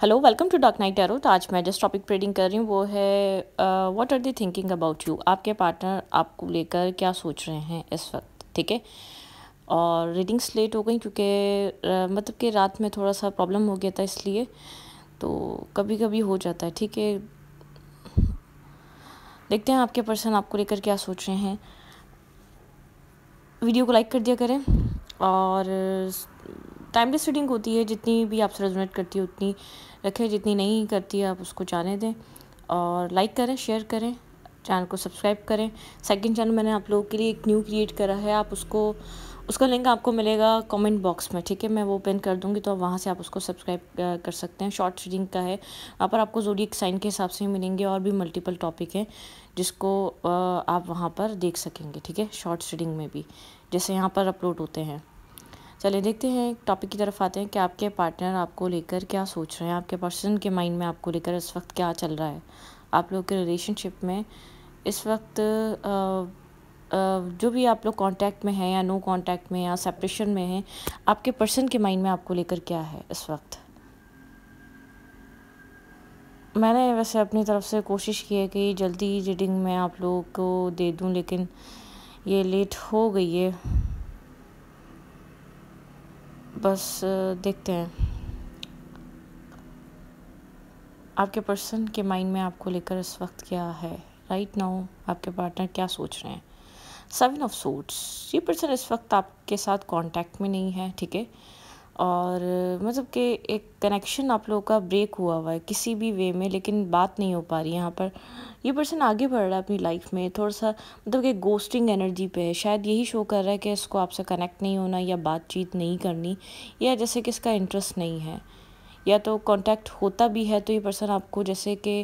Hello welcome to dark night tarot तो आज मैं जिस टॉपिक ट्रेडिंग कर रही हूँ वो है what are they thinking about you आपके पार्टनर आपको लेकर क्या सोच रहे हैं इस वक्त ठीक है और रीडिंग्स लेट हो गई क्योंकि uh, मतलब कि रात में थोड़ा सा प्रॉब्लम हो गया था इसलिए तो कभी कभी हो जाता है ठीक है देखते हैं आपके पर्सन आपको लेकर क्या सोच रहे हैं वीडियो को लाइक कर दिया करें और टाइमलेस uh, रीडिंग होती है जितनी भी आपसे रेजोनेट करती है उतनी रखें जितनी नहीं करती आप उसको जाने दें और लाइक करें शेयर करें चैनल को सब्सक्राइब करें सेकंड चैनल मैंने आप लोगों के लिए एक न्यू क्रिएट करा है आप उसको उसका लिंक आपको मिलेगा कमेंट बॉक्स में ठीक है मैं वो पिन कर दूंगी तो आप वहाँ से आप उसको सब्सक्राइब कर सकते हैं शॉर्ट रीडिंग का है वहाँ पर आपको एक साइन के हिसाब से ही मिलेंगे और भी मल्टीपल टॉपिक हैं जिसको आप वहाँ पर देख सकेंगे ठीक है शॉर्ट रीडिंग में भी जैसे यहाँ पर अपलोड होते हैं चलिए देखते हैं टॉपिक की तरफ आते हैं कि आपके पार्टनर आपको लेकर क्या सोच रहे हैं आपके पर्सन के माइंड में आपको लेकर इस वक्त क्या चल रहा है आप लोग के रिलेशनशिप में इस वक्त आ, जो भी आप लोग कांटेक्ट में हैं या नो कांटेक्ट में या सेपरेशन में हैं आपके पर्सन के माइंड में आपको लेकर क्या है इस वक्त मैंने वैसे अपनी तरफ से कोशिश की है कि जल्दी रीडिंग में आप लोगों को दे दूं लेकिन ये लेट हो गई है बस देखते हैं आपके पर्सन के माइंड में आपको लेकर इस वक्त क्या है राइट नाउ आपके पार्टनर क्या सोच रहे हैं सेवन ऑफ सूट्स ये पर्सन इस वक्त आपके साथ कांटेक्ट में नहीं है ठीक है और मतलब कि एक कनेक्शन आप लोगों का ब्रेक हुआ हुआ है किसी भी वे में लेकिन बात नहीं हो पा रही यहाँ पर ये पर्सन आगे बढ़ रहा है अपनी लाइफ में थोड़ा सा मतलब कि गोस्टिंग एनर्जी पे है शायद यही शो कर रहा है कि इसको आपसे कनेक्ट नहीं होना या बातचीत नहीं करनी या जैसे कि इसका इंटरेस्ट नहीं है या तो कॉन्टैक्ट होता भी है तो ये पर्सन आपको जैसे कि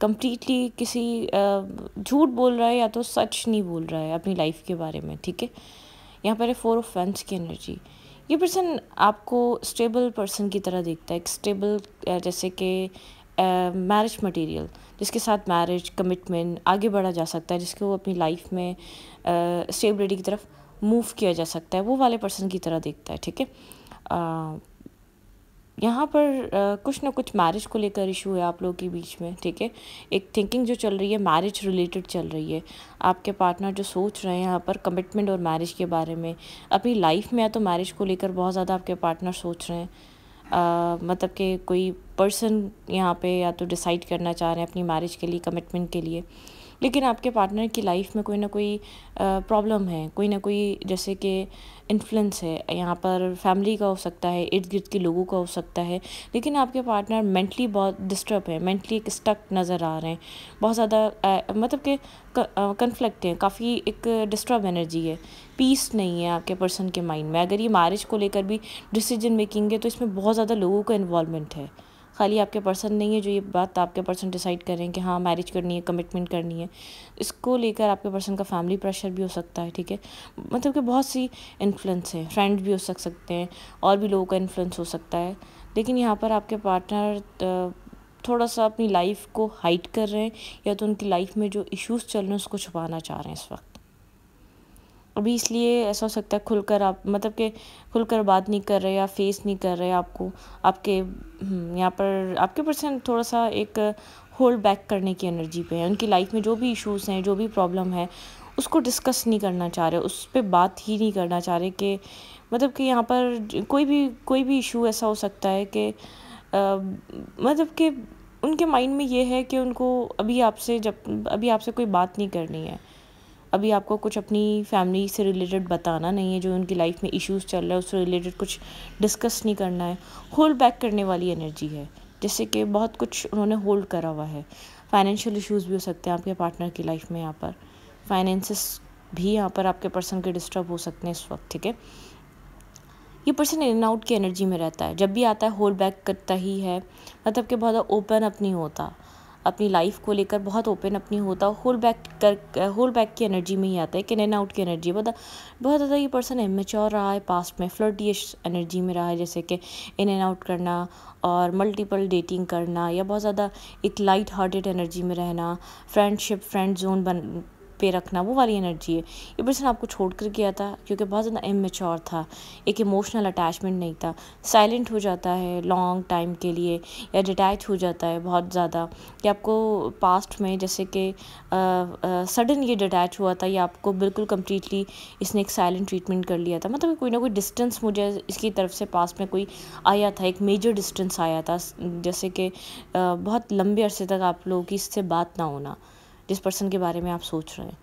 कम्प्लीटली किसी झूठ बोल रहा है या तो सच नहीं बोल रहा है अपनी लाइफ के बारे में ठीक है यहाँ पर है फोर ऑफ फेंस की एनर्जी ये पर्सन आपको स्टेबल पर्सन की तरह देखता है एक स्टेबल जैसे कि मैरिज मटेरियल जिसके साथ मैरिज कमिटमेंट आगे बढ़ा जा सकता है जिसको वो अपनी लाइफ में स्टेबिलिटी uh, की तरफ मूव किया जा सकता है वो वाले पर्सन की तरह देखता है ठीक है यहाँ पर कुछ ना कुछ मैरिज को लेकर इशू है आप लोगों के बीच में ठीक है एक थिंकिंग जो चल रही है मैरिज रिलेटेड चल रही है आपके पार्टनर जो सोच रहे हैं यहाँ पर कमिटमेंट और मैरिज के बारे में अपनी लाइफ में या तो मैरिज को लेकर बहुत ज़्यादा आपके पार्टनर सोच रहे हैं आ, मतलब कि कोई पर्सन यहाँ पे या तो डिसाइड करना चाह रहे हैं अपनी मैरिज के लिए कमिटमेंट के लिए लेकिन आपके पार्टनर की लाइफ में कोई ना कोई प्रॉब्लम है कोई ना कोई जैसे कि इन्फ्लुएंस है यहाँ पर फैमिली का हो सकता है इर्द गिर्द के लोगों का हो सकता है लेकिन आपके पार्टनर मेंटली बहुत डिस्टर्ब है मेंटली एक स्टक नज़र आ रहे हैं बहुत ज़्यादा मतलब कि कन्फ्लिक्ट हैं काफ़ी एक डिस्टर्ब एनर्जी है पीस नहीं है आपके पर्सन के माइंड में अगर ये मैरिज को लेकर भी डिसीजन मेकिंग है तो इसमें बहुत ज़्यादा लोगों का इन्वॉलमेंट है खाली आपके पर्सन नहीं है जो ये बात आपके पर्सन डिसाइड करें कि हाँ मैरिज करनी है कमिटमेंट करनी है इसको लेकर आपके पर्सन का फैमिली प्रेशर भी हो सकता है ठीक है मतलब कि बहुत सी इन्फ्लुएंस है फ्रेंड भी हो सक सकते हैं और भी लोगों का इन्फ्लुएंस हो सकता है लेकिन यहाँ पर आपके पार्टनर थोड़ा सा अपनी लाइफ को हाइट कर रहे हैं या तो उनकी लाइफ में जो इश्यूज़ चल रहे हैं उसको छुपाना चाह रहे हैं इस वक्त अभी इसलिए ऐसा हो सकता है खुलकर आप मतलब कि खुलकर बात नहीं कर रहे या फेस नहीं कर रहे आपको आपके हम्म, यहाँ पर आपके पर्सन थोड़ा सा एक होल्ड बैक करने की एनर्जी पे है उनकी लाइफ में जो भी इश्यूज़ हैं जो भी प्रॉब्लम है उसको डिस्कस नहीं करना चाह रहे उस पर बात ही नहीं करना चाह रहे कि मतलब कि यहाँ पर कोई भी कोई भी इशू ऐसा हो सकता है कि मतलब कि उनके माइंड में ये है कि उनको अभी आपसे जब अभी आपसे कोई बात नहीं करनी है अभी आपको कुछ अपनी फैमिली से रिलेटेड बताना नहीं है जो उनकी लाइफ में इश्यूज़ चल रहा है उससे रिलेटेड कुछ डिस्कस नहीं करना है होल्ड बैक करने वाली एनर्जी है जैसे कि बहुत कुछ उन्होंने होल्ड करा हुआ है फाइनेंशियल इश्यूज़ भी हो सकते हैं आपके पार्टनर की लाइफ में यहाँ पर फाइनेंसिस भी यहाँ पर आपके पर्सन के डिस्टर्ब हो सकते हैं इस वक्त ठीक है ये पर्सन इन आउट की एनर्जी में रहता है जब भी आता है होल्ड बैक करता ही है मतलब कि बहुत ओपन अप नहीं होता अपनी लाइफ को लेकर बहुत ओपन अपनी होता है होल बैक कर होल बैक की एनर्जी में ही आता है कि एन आउट की एनर्जी बहुत बहुत ज़्यादा ये पर्सन एमेच्योर रहा है पास्ट में फ्लर्टियश एनर्जी में रहा है जैसे कि इन एंड आउट करना और मल्टीपल डेटिंग करना या बहुत ज़्यादा एक लाइट हार्टेड एनर्जी में रहना फ्रेंडशिप फ्रेंड जोन बन पे रखना वो वाली एनर्जी है ये पर्सन आपको छोड़ कर गया था क्योंकि बहुत ज़्यादा इमेच्योर था एक इमोशनल अटैचमेंट नहीं था साइलेंट हो जाता है लॉन्ग टाइम के लिए या डिटैच हो जाता है बहुत ज़्यादा कि आपको पास्ट में जैसे कि सडन ये डिटैच हुआ था या आपको बिल्कुल कम्प्लीटली इसने एक साइलेंट ट्रीटमेंट कर लिया था मतलब कोई ना कोई डिस्टेंस मुझे इसकी तरफ से पास्ट में कोई आया था एक मेजर डिस्टेंस आया था जैसे कि बहुत लंबे अरसे तक आप लोगों की इससे बात ना होना जिस पर्सन के बारे में आप सोच रहे हैं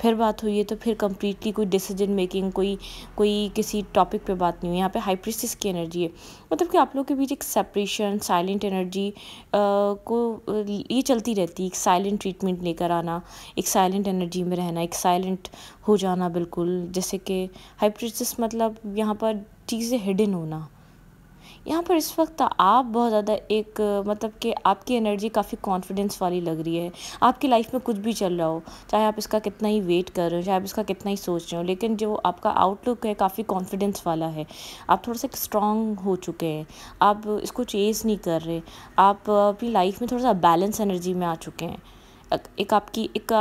फिर बात हुई है तो फिर कम्प्लीटली कोई डिसीजन मेकिंग कोई कोई किसी टॉपिक पे बात नहीं हुई यहाँ पे हाइप्रिसिस की एनर्जी है मतलब कि आप लोग के बीच एक सेपरेशन साइलेंट एनर्जी को ये चलती रहती है एक साइलेंट ट्रीटमेंट लेकर आना एक साइलेंट एनर्जी में रहना एक साइलेंट हो जाना बिल्कुल जैसे कि हाइप्रिसिस मतलब यहाँ पर चीज़ें हिडन होना यहाँ पर इस वक्त आप बहुत ज़्यादा एक मतलब कि आपकी एनर्जी काफ़ी कॉन्फिडेंस वाली लग रही है आपकी लाइफ में कुछ भी चल रहा हो चाहे आप इसका कितना ही वेट कर रहे हो चाहे आप इसका कितना ही सोच रहे हो लेकिन जो आपका आउटलुक है काफ़ी कॉन्फिडेंस वाला है आप थोड़ा सा स्ट्रॉन्ग हो चुके हैं आप इसको चेज़ नहीं कर रहे आप अपनी लाइफ में थोड़ा सा बैलेंस एनर्जी में आ चुके हैं एक आपकी एक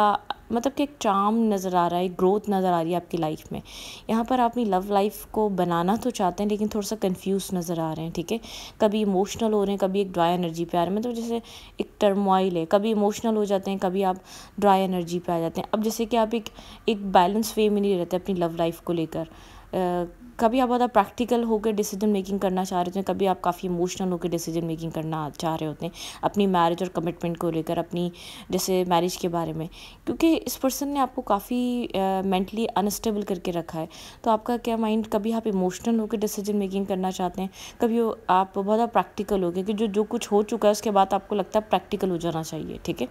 मतलब कि एक चाम नज़र आ रहा है ग्रोथ नज़र आ रही है आपकी लाइफ में यहाँ पर आप अपनी लव लाइफ को बनाना तो चाहते हैं लेकिन थोड़ा सा कंफ्यूज नज़र आ रहे हैं ठीक है कभी इमोशनल हो रहे हैं कभी एक ड्राई एनर्जी पे आ रहे हैं मतलब जैसे एक टर्मोइल है कभी इमोशनल हो जाते हैं कभी आप ड्राई एनर्जी पे आ जाते हैं अब जैसे कि आप एक एक बैलेंस वे में नहीं रहते अपनी लव लाइफ को लेकर कभी आप ज़्यादा प्रैक्टिकल होकर डिसीजन मेकिंग करना चाह रहे होते हैं कभी आप काफ़ी इमोशनल होकर डिसीजन मेकिंग करना चाह रहे होते हैं अपनी मैरिज और कमिटमेंट को लेकर अपनी जैसे मैरिज के बारे में क्योंकि इस पर्सन ने आपको काफ़ी मेंटली अनस्टेबल करके रखा है तो आपका क्या माइंड कभी आप इमोशनल होकर डिसीजन मेकिंग करना चाहते हैं कभी आप बहुत ज़्यादा प्रैक्टिकल हो क्योंकि जो जो कुछ हो चुका है उसके बाद आपको लगता है प्रैक्टिकल हो जाना चाहिए ठीक है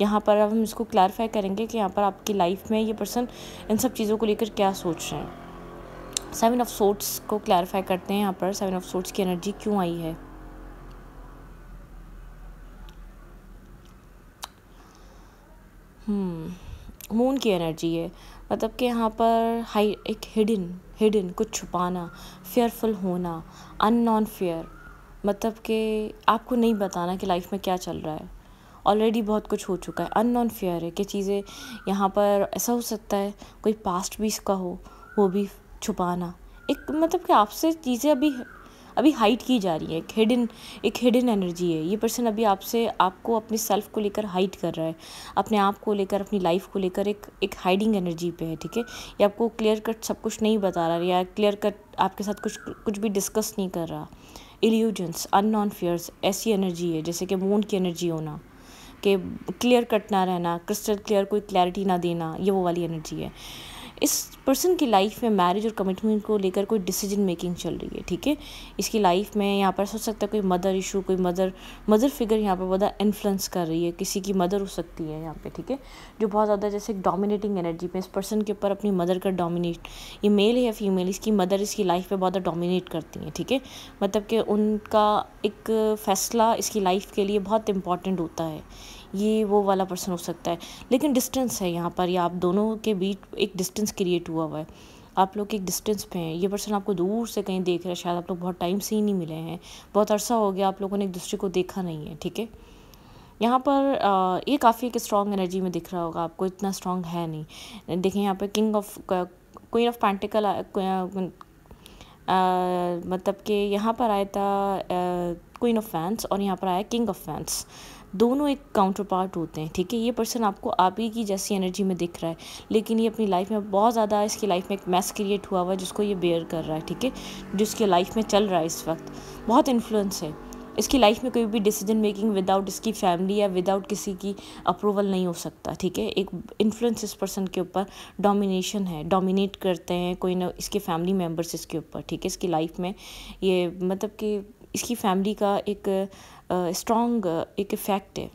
यहाँ पर हम इसको क्लैरिफाई करेंगे कि यहाँ पर आपकी लाइफ में ये पर्सन इन सब चीज़ों को लेकर क्या सोच रहे हैं सेवन ऑफ सोट्स को क्लैरिफाई करते हैं यहाँ पर सेवन ऑफ सोट्स की एनर्जी क्यों आई है मून hmm, की एनर्जी है मतलब कि यहाँ पर हाई एक हिडन हिडन कुछ छुपाना फेयरफुल होना अननॉन फेयर मतलब कि आपको नहीं बताना कि लाइफ में क्या चल रहा है ऑलरेडी बहुत कुछ हो चुका है नॉन फेयर है कि चीज़ें यहाँ पर ऐसा हो सकता है कोई पास्ट भी इसका हो वो भी छुपाना एक मतलब कि आपसे चीज़ें अभी अभी हाइट की जा रही है एक हिडन एक हिडन एनर्जी है ये पर्सन अभी आपसे आपको अपने सेल्फ को लेकर हाइट कर रहा है अपने आप को लेकर अपनी लाइफ को लेकर एक एक हाइडिंग एनर्जी पे है ठीक है ये आपको क्लियर कट सब कुछ नहीं बता रहा या क्लियर कट आपके साथ कुछ कुछ भी डिस्कस नहीं कर रहा इल्यूजन्स अननॉन फियर्स ऐसी एनर्जी है जैसे कि मून की एनर्जी होना कि क्लियर कट ना रहना क्रिस्टल क्लियर कोई क्लैरिटी ना देना ये वो वाली एनर्जी है इस पर्सन की लाइफ में मैरिज और कमिटमेंट को लेकर कोई डिसीजन मेकिंग चल रही है ठीक है इसकी लाइफ में यहाँ पर सोच सकता है कोई मदर इशू कोई मदर मदर फिगर यहाँ पर बड़ा इन्फ्लुएंस कर रही है किसी की मदर हो सकती है यहाँ पे ठीक है जो बहुत ज़्यादा जैसे एक डोमिनेटिंग एनर्जी पे इस पर्सन के ऊपर अपनी मदर का डोमिनेट ये मेल है या फीमेल इसकी मदर इसकी लाइफ में बहुत ज़्यादा डोमिनेट करती हैं ठीक है मतलब कि उनका एक फ़ैसला इसकी लाइफ के लिए बहुत इंपॉर्टेंट होता है ये वो वाला पर्सन हो सकता है लेकिन डिस्टेंस है यहाँ पर या आप दोनों के बीच एक डिस्टेंस क्रिएट हुआ हुआ है आप लोग एक डिस्टेंस पे हैं ये पर्सन आपको दूर से कहीं देख रहा है शायद आप लोग बहुत टाइम से ही नहीं मिले हैं बहुत अरसा हो गया आप लोगों ने एक दूसरे को देखा नहीं है ठीक है यहाँ पर ये काफ़ी एक स्ट्रॉन्ग एनर्जी में दिख रहा होगा आपको इतना स्ट्रॉन्ग है नहीं देखें यहाँ पर king of queen of pentacle मतलब कि यहाँ पर आया था क्वीन ऑफ फैंस और यहाँ पर आया किंग ऑफ फैंस दोनों एक काउंटर पार्ट होते हैं ठीक है ये पर्सन आपको आप ही की जैसी एनर्जी में दिख रहा है लेकिन ये अपनी लाइफ में बहुत ज़्यादा इसकी लाइफ में एक मैस क्रिएट हुआ हुआ है जिसको ये बेयर कर रहा है ठीक है जिसके लाइफ में चल रहा है इस वक्त बहुत इन्फ्लुएंस है इसकी लाइफ में कोई भी डिसीजन मेकिंग विदाउट इसकी फैमिली या विदाउट किसी की अप्रूवल नहीं हो सकता ठीक है एक इन्फ्लुएंस इस पर्सन के ऊपर डोमिनेशन है डोमिनेट करते हैं कोई ना इसके फैमिली मेम्बर्स इसके ऊपर ठीक है इसकी लाइफ में ये मतलब कि इसकी फैमिली का एक स्ट्रॉन्ग एक इफ़ेक्ट है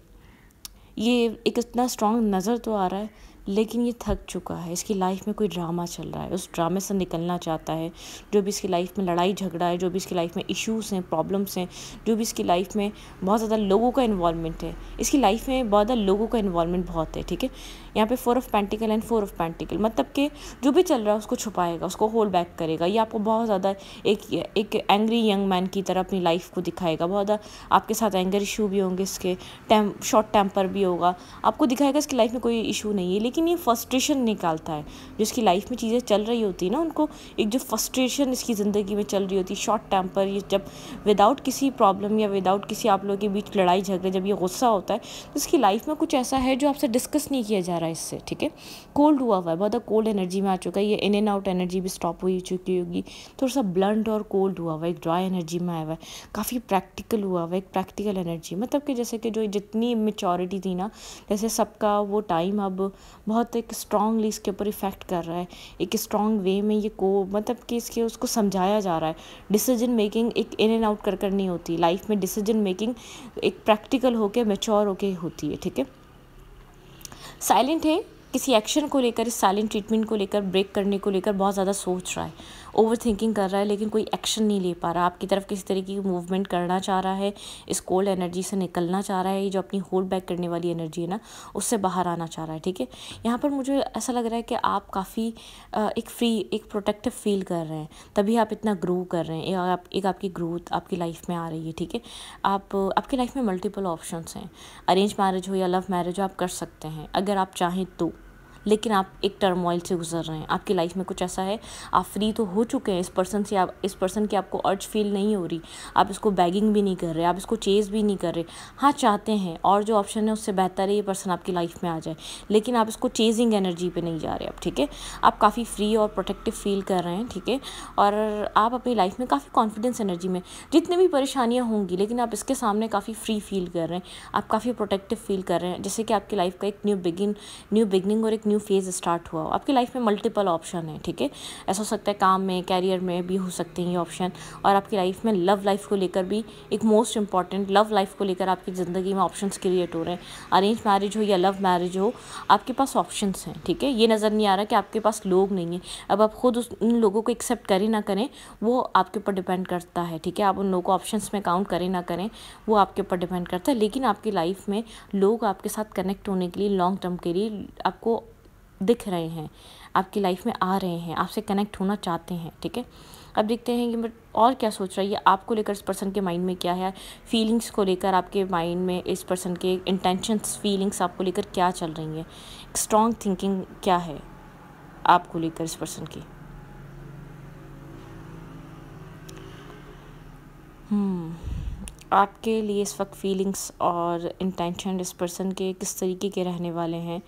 ये एक इतना स्ट्रॉन्ग नज़र तो आ रहा है लेकिन ये थक चुका है इसकी लाइफ में कोई ड्रामा चल रहा है उस ड्रामे से निकलना चाहता है जो भी इसकी लाइफ में लड़ाई झगड़ा है जो भी इसकी लाइफ में इश्यूज़ हैं प्रॉब्लम्स हैं जो भी इसकी लाइफ में बहुत ज़्यादा लोगों का इन्वॉलमेंट है इसकी लाइफ में बहुत ज़्यादा लोगों का इन्वॉलमेंट बहुत है ठीक है यहाँ पे four of pentacle and four of pentacle मतलब कि जो भी चल रहा है उसको छुपाएगा उसको होल्ड बैक करेगा ये आपको बहुत ज़्यादा एक एक एंग्री यंग मैन की तरह अपनी लाइफ को दिखाएगा बहुत ज़्यादा आपके साथ एंगर इशू भी होंगे इसके टैम शॉर्ट टेम्पर भी होगा आपको दिखाएगा इसकी लाइफ में कोई इशू नहीं है लेकिन ये फर्स्ट्रेशन निकालता है जिसकी लाइफ में चीज़ें चल रही होती है ना उनको एक जो फर्स्ट्रेशन इसकी ज़िंदगी में चल रही होती है शॉर्ट टेम्पर ये जब विदाउट किसी प्रॉब्लम या विदाउट किसी आप लोगों के बीच लड़ाई झगड़े जब ये गुस्सा होता है तो इसकी लाइफ में कुछ ऐसा है जो आपसे डिस्कस नहीं किया जा रहा है इससे ठीक है कोल्ड हुआ हुआ है बहुत कोल्ड एनर्जी में आ चुका है ये इन एंड आउट एनर्जी भी स्टॉप हुई चुकी होगी थोड़ा सा ब्लंट और कोल्ड हुआ हुआ है एक ड्राई एनर्जी में आया हुआ है काफ़ी प्रैक्टिकल हुआ हुआ है एक प्रैक्टिकल एनर्जी मतलब कि जैसे कि जो जितनी मेचोरिटी थी ना जैसे सबका वो टाइम अब बहुत एक स्ट्रांगली इसके ऊपर इफेक्ट कर रहा है एक स्ट्रॉन्ग वे में ये को मतलब कि इसके उसको समझाया जा रहा है डिसीजन मेकिंग एक इन एंड आउट कर कर नहीं होती लाइफ में डिसीजन मेकिंग एक प्रैक्टिकल होकर मेच्योर होके होती है ठीक है साइलेंट है किसी एक्शन को लेकर इस साइलेंट ट्रीटमेंट को लेकर ब्रेक करने को लेकर बहुत ज़्यादा सोच रहा है ओवर थिंकिंग कर रहा है लेकिन कोई एक्शन नहीं ले पा रहा आपकी तरफ किसी तरीके की मूवमेंट करना चाह रहा है इस कोल्ड एनर्जी से निकलना चाह रहा है ये जो अपनी होल्ड बैक करने वाली एनर्जी है ना उससे बाहर आना चाह रहा है ठीक है यहाँ पर मुझे ऐसा लग रहा है कि आप काफ़ी एक फ्री एक प्रोटेक्टिव फील कर रहे हैं तभी आप इतना ग्रो कर रहे हैं एक, आप, एक आपकी ग्रोथ आपकी लाइफ में आ रही है ठीक है आप आपकी लाइफ में मल्टीपल ऑप्शन हैं अरेंज मैरिज हो या लव मैरिज हो आप कर सकते हैं अगर आप चाहें तो लेकिन आप एक टर्मोइल से गुजर रहे हैं आपकी लाइफ में कुछ ऐसा है आप फ्री तो हो चुके हैं इस पर्सन से आप इस पर्सन की आपको अर्ज फील नहीं हो रही आप इसको बैगिंग भी नहीं कर रहे आप इसको चेज़ भी नहीं कर रहे हाँ चाहते हैं और जो ऑप्शन है उससे बेहतर है ये पर्सन आपकी लाइफ में आ जाए लेकिन आप इसको चेजिंग एनर्जी पर नहीं जा रहे आप ठीक है आप काफ़ी फ्री और प्रोटेक्टिव फील कर रहे हैं ठीक है और आप अपनी लाइफ में काफ़ी कॉन्फिडेंस एनर्जी में जितनी भी परेशानियाँ होंगी लेकिन आप इसके सामने काफ़ी फ्री फील कर रहे हैं आप काफ़ी प्रोटेक्टिव फील कर रहे हैं जैसे कि आपकी लाइफ का एक न्यू बिगिन न्यू बिगनिंग और एक न्यू न्यू फेज़ स्टार्ट हुआ हो आपकी लाइफ में मल्टीपल ऑप्शन है ठीक है ऐसा हो सकता है काम में कैरियर में भी हो सकते हैं ये ऑप्शन और आपकी लाइफ में लव लाइफ को लेकर भी एक मोस्ट इंपॉर्टेंट लव लाइफ को लेकर आपकी ज़िंदगी में ऑप्शन क्रिएट हो रहे हैं अरेंज मैरिज हो या लव मैरिज हो आपके पास ऑप्शन हैं ठीक है ये नज़र नहीं आ रहा कि आपके पास लोग नहीं है अब आप खुद उस उन लोगों को एक्सेप्ट करें ना करें वो आपके ऊपर डिपेंड करता है ठीक है आप उन लोगों को ऑप्शन में काउंट करें ना करें वो आपके ऊपर डिपेंड करता है लेकिन आपकी लाइफ में लोग आपके साथ कनेक्ट होने के लिए लॉन्ग टर्म के लिए आपको दिख रहे हैं आपकी लाइफ में आ रहे हैं आपसे कनेक्ट होना चाहते हैं ठीक है अब देखते हैं कि मैं और क्या सोच रहा है ये आपको लेकर इस पर्सन के माइंड में क्या है फीलिंग्स को लेकर आपके माइंड में इस पर्सन के इंटेंशंस फीलिंग्स आपको लेकर क्या चल रही हैं स्ट्रॉन्ग थिंकिंग क्या है आपको लेकर इस पर्सन की हम्म, आपके लिए इस वक्त फीलिंग्स और इंटेंशन इस पर्सन के किस तरीके के रहने वाले हैं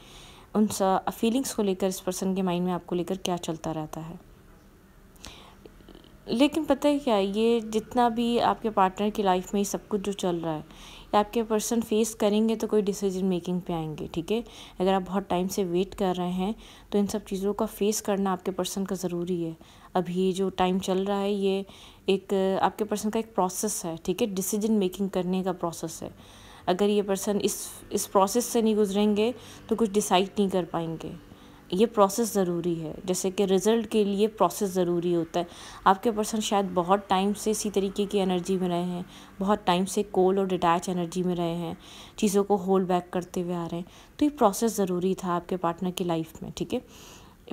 उन फीलिंग्स को लेकर इस पर्सन के माइंड में आपको लेकर क्या चलता रहता है लेकिन पता है क्या ये जितना भी आपके पार्टनर की लाइफ में ये सब कुछ जो चल रहा है या आपके पर्सन फेस करेंगे तो कोई डिसीजन मेकिंग पे आएंगे ठीक है अगर आप बहुत टाइम से वेट कर रहे हैं तो इन सब चीज़ों का फेस करना आपके पर्सन का ज़रूरी है अभी जो टाइम चल रहा है ये एक आपके पर्सन का एक प्रोसेस है ठीक है डिसीजन मेकिंग करने का प्रोसेस है अगर ये पर्सन इस इस प्रोसेस से नहीं गुजरेंगे तो कुछ डिसाइड नहीं कर पाएंगे ये प्रोसेस ज़रूरी है जैसे कि रिज़ल्ट के लिए प्रोसेस ज़रूरी होता है आपके पर्सन शायद बहुत टाइम से इसी तरीके की एनर्जी में रहे हैं बहुत टाइम से कोल और डिटैच एनर्जी में रहे हैं चीज़ों को होल्ड बैक करते हुए आ रहे हैं तो ये प्रोसेस ज़रूरी था आपके पार्टनर की लाइफ में ठीक है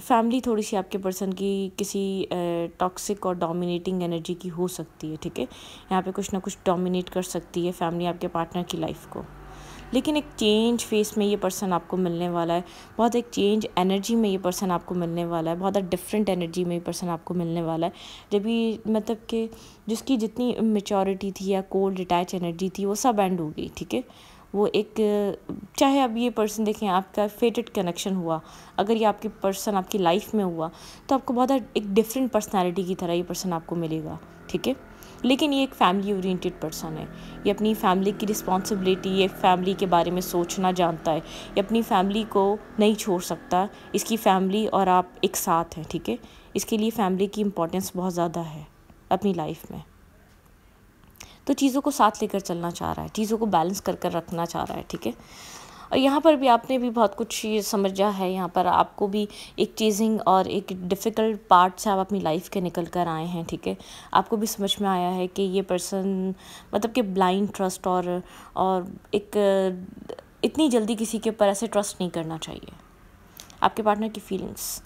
फैमिली थोड़ी सी आपके पर्सन की किसी टॉक्सिक और डोमिनेटिंग एनर्जी की हो सकती है ठीक है यहाँ पे कुछ ना कुछ डोमिनेट कर सकती है फैमिली आपके पार्टनर की लाइफ को लेकिन एक चेंज फेस में ये पर्सन आपको मिलने वाला है बहुत एक चेंज एनर्जी में ये पर्सन आपको मिलने वाला है बहुत डिफरेंट एनर्जी में ये पर्सन आपको मिलने वाला है जब ये मतलब कि जिसकी जितनी मेचोरिटी थी या कोल्ड डिटैच एनर्जी थी वो सब एंड हो गई ठीक है वो एक चाहे अब ये पर्सन देखें आपका फेटेड कनेक्शन हुआ अगर ये आपकी पर्सन आपकी लाइफ में हुआ तो आपको बहुत एक डिफरेंट पर्सनैलिटी की तरह ये पर्सन आपको मिलेगा ठीक है लेकिन ये एक फैमिली ओरिएंटेड पर्सन है ये अपनी फैमिली की रिस्पॉन्सिबिलिटी ये फैमिली के बारे में सोचना जानता है ये अपनी फैमिली को नहीं छोड़ सकता इसकी फैमिली और आप एक साथ हैं ठीक है थीके? इसके लिए फैमिली की इम्पोर्टेंस बहुत ज़्यादा है अपनी लाइफ में तो चीज़ों को साथ लेकर चलना चाह रहा है चीज़ों को बैलेंस कर कर रखना चाह रहा है ठीक है और यहाँ पर भी आपने भी बहुत कुछ समझा है यहाँ पर आपको भी एक चीजिंग और एक डिफ़िकल्ट पार्ट से आप अपनी लाइफ के निकल कर आए हैं ठीक है आपको भी समझ में आया है कि ये पर्सन मतलब कि ब्लाइंड ट्रस्ट और और एक इतनी जल्दी किसी के ऊपर ऐसे ट्रस्ट नहीं करना चाहिए आपके पार्टनर की फीलिंग्स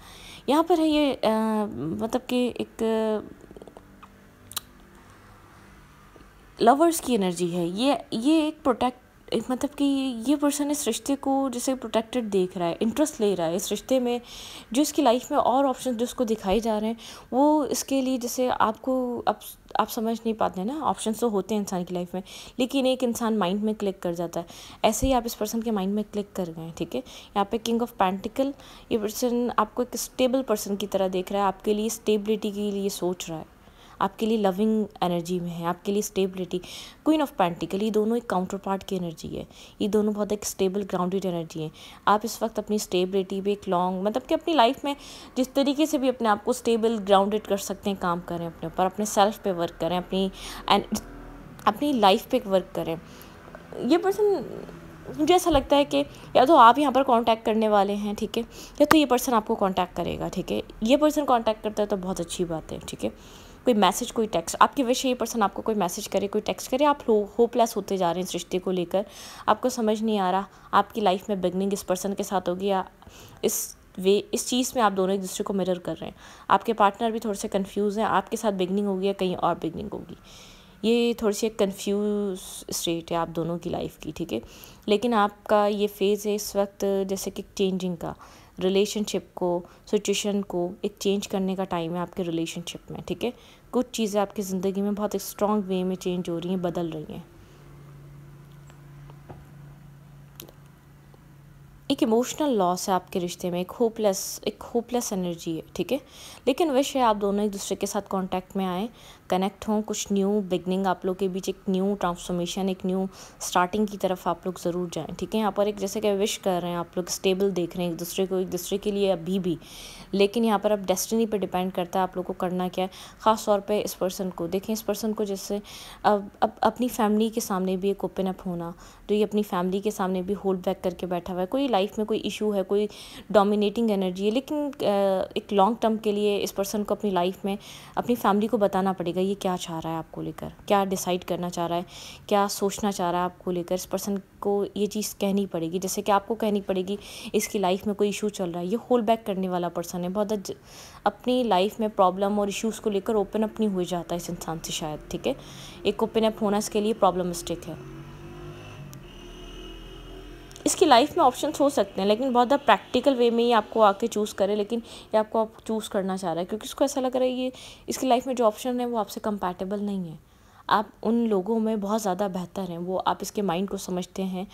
यहाँ पर है ये आ, मतलब कि एक लवर्स की एनर्जी है ये ये एक प्रोटेक्ट मतलब कि ये पर्सन इस रिश्ते को जैसे प्रोटेक्टेड देख रहा है इंटरेस्ट ले रहा है इस रिश्ते में जो इसकी लाइफ में और ऑप्शन जो उसको दिखाई जा रहे हैं वो इसके लिए जैसे आपको आप आप समझ नहीं पाते हैं ना ऑप्शन तो होते हैं इंसान की लाइफ में लेकिन एक इंसान माइंड में क्लिक कर जाता है ऐसे ही आप इस पर्सन के माइंड में क्लिक कर गए ठीक है यहाँ पे किंग ऑफ पैंटिकल ये पर्सन आपको एक स्टेबल पर्सन की तरह देख रहा है आपके लिए स्टेबिलिटी के लिए सोच रहा है आपके लिए लविंग एनर्जी में है आपके लिए स्टेबिलिटी क्वीन ऑफ पैंटिकल ये दोनों एक काउंटर पार्ट की एनर्जी है ये दोनों बहुत एक स्टेबल ग्राउंडेड एनर्जी है आप इस वक्त अपनी स्टेबिलिटी भी एक लॉन्ग मतलब कि अपनी लाइफ में जिस तरीके से भी अपने आप को स्टेबल ग्राउंडेड कर सकते हैं काम करें अपने ऊपर अपने सेल्फ पे वर्क करें अपनी अपनी लाइफ पे वर्क करें ये पर्सन मुझे ऐसा लगता है कि या तो आप यहाँ पर कांटेक्ट करने वाले हैं ठीक है या तो ये पर्सन आपको कांटेक्ट करेगा ठीक है ये पर्सन कांटेक्ट करता है तो बहुत अच्छी बात है ठीक है कोई मैसेज कोई टेक्स्ट आपके विश है ये पर्सन आपको कोई मैसेज करे कोई टेक्स्ट करे आप होपलेस होते जा रहे हैं इस रिश्ते को लेकर आपको समझ नहीं आ रहा आपकी लाइफ में बिगनिंग इस पर्सन के साथ होगी या इस वे इस चीज़ में आप दोनों एक दूसरे को मिरर कर रहे हैं आपके पार्टनर भी थोड़े से कन्फ्यूज़ हैं आपके साथ बिगनिंग होगी या कहीं और बिगनिंग होगी ये थोड़ी सी एक कन्फ्यूज स्टेट है आप दोनों की लाइफ की ठीक है लेकिन आपका ये फेज़ है इस वक्त जैसे कि चेंजिंग का रिलेशनशिप को सिचुएशन को एक चेंज करने का टाइम है आपके रिलेशनशिप में ठीक है कुछ चीज़ें आपकी ज़िंदगी में बहुत एक स्ट्रॉन्ग वे में चेंज हो रही हैं बदल रही हैं एक इमोशनल लॉस है आपके रिश्ते में एक होपलेस एक होपलेस एनर्जी है ठीक है लेकिन विश है आप दोनों एक दूसरे के साथ कांटेक्ट में आएँ कनेक्ट हों कुछ न्यू बिगनिंग आप लोग के बीच एक न्यू ट्रांसफॉर्मेशन एक न्यू स्टार्टिंग की तरफ आप लोग ज़रूर जाएँ ठीक है यहाँ पर एक जैसे कि विश कर रहे हैं आप लोग स्टेबल देख रहे हैं एक दूसरे को एक दूसरे के लिए अभी भी लेकिन यहाँ पर अब डेस्टिनी पर डिपेंड करता है आप लोग को करना क्या है ख़ास तौर पर इस पर्सन को देखें इस पर्सन को जैसे अब अब अपनी फैमिली के सामने भी एक ओपन अप होना जो तो ये अपनी फैमिली के सामने भी होल्ड बैक करके बैठा हुआ है कोई लाइफ में कोई इशू है कोई डोमिनेटिंग एनर्जी है लेकिन एक लॉन्ग टर्म के लिए इस पर्सन को अपनी लाइफ में अपनी फैमिली को बताना पड़ेगा देखिएगा ये क्या चाह रहा है आपको लेकर क्या डिसाइड करना चाह रहा है क्या सोचना चाह रहा है आपको लेकर इस पर्सन को ये चीज़ कहनी पड़ेगी जैसे कि आपको कहनी पड़ेगी इसकी लाइफ में कोई इशू चल रहा है ये होल्ड बैक करने वाला पर्सन है बहुत अपनी लाइफ में प्रॉब्लम और इशूज़ को लेकर ओपन अप नहीं हो जाता इस इंसान से शायद ठीक है एक ओपन अप होना इसके लिए प्रॉब्लमिस्टिक है लाइफ में ऑप्शन हो सकते हैं लेकिन बहुत ज़्यादा प्रैक्टिकल वे में ही आपको आके चूज़ करें लेकिन ये आपको आप चूज़ करना चाह रहा है क्योंकि उसको ऐसा लग रहा है ये इसकी लाइफ में जो ऑप्शन है वो आपसे कंपैटिबल नहीं है आप उन लोगों में बहुत ज़्यादा बेहतर हैं वो आप इसके माइंड को समझते हैं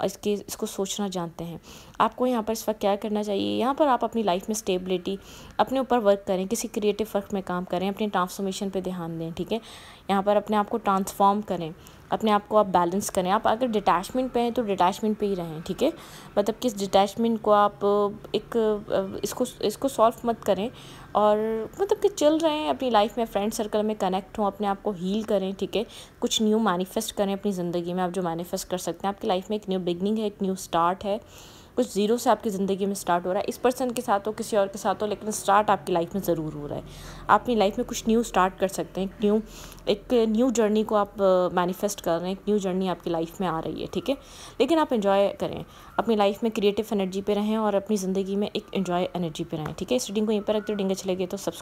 और इसके इसको सोचना जानते हैं आपको यहाँ पर इस वक्त क्या करना चाहिए यहाँ पर आप अपनी लाइफ में स्टेबिलिटी अपने ऊपर वर्क करें किसी क्रिएटिव वर्क में काम करें अपने ट्रांसफॉर्मेशन पे ध्यान दें ठीक है यहाँ पर अपने आप को ट्रांसफॉर्म करें अपने आप को आप बैलेंस करें आप अगर डिटैचमेंट पे हैं तो डिटैचमेंट पे ही रहें ठीक है मतलब कि इस डिटैचमेंट को आप एक इसको इसको सॉल्व मत करें और मतलब कि चल रहे हैं अपनी लाइफ में फ्रेंड सर्कल में कनेक्ट हों अपने आप को हील करें ठीक है कुछ न्यू मैनिफेस्ट करें अपनी ज़िंदगी में आप जो मैनिफेस्ट कर सकते हैं आपकी लाइफ में एक न्यू बिगनिंग है एक न्यू स्टार्ट है कुछ ज़ीरो से आपकी ज़िंदगी में स्टार्ट हो रहा है इस पर्सन के साथ हो किसी और के साथ हो लेकिन स्टार्ट आपकी लाइफ में ज़रूर हो रहा है आप अपनी लाइफ में कुछ न्यू स्टार्ट कर सकते हैं न्यू एक न्यू जर्नी को आप मैनिफेस्ट कर रहे हैं एक न्यू जर्नी आपकी लाइफ में आ रही है ठीक है लेकिन आप इन्जॉय करें अपनी लाइफ में क्रिएटिव एनर्जी पर रहें और अपनी ज़िंदगी में एक इन्जॉय एनर्जी पर रहें ठीक है इस रीडिंग को यहीं पर रखते डिंग अच्छे लगे तो सब्सक्राइब